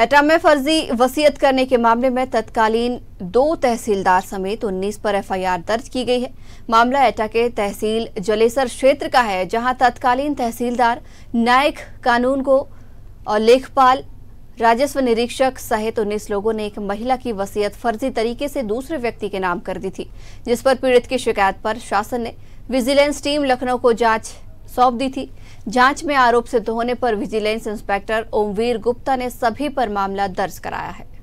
एटा में फर्जी वसीयत करने के मामले में तत्कालीन दो तहसीलदार समेत 19 पर एफआईआर दर्ज की गई है मामला एटा के तहसील जलेसर क्षेत्र का है जहां तत्कालीन तहसीलदार नायक कानून को और लेखपाल राजस्व निरीक्षक सहित उन्नीस लोगों ने एक महिला की वसीयत फर्जी तरीके से दूसरे व्यक्ति के नाम कर दी थी जिस पर पीड़ित की शिकायत पर शासन ने विजिलेंस टीम लखनऊ को जांच सौंप दी थी जांच में आरोप सिद्ध होने पर विजिलेंस इंस्पेक्टर ओमवीर गुप्ता ने सभी पर मामला दर्ज कराया है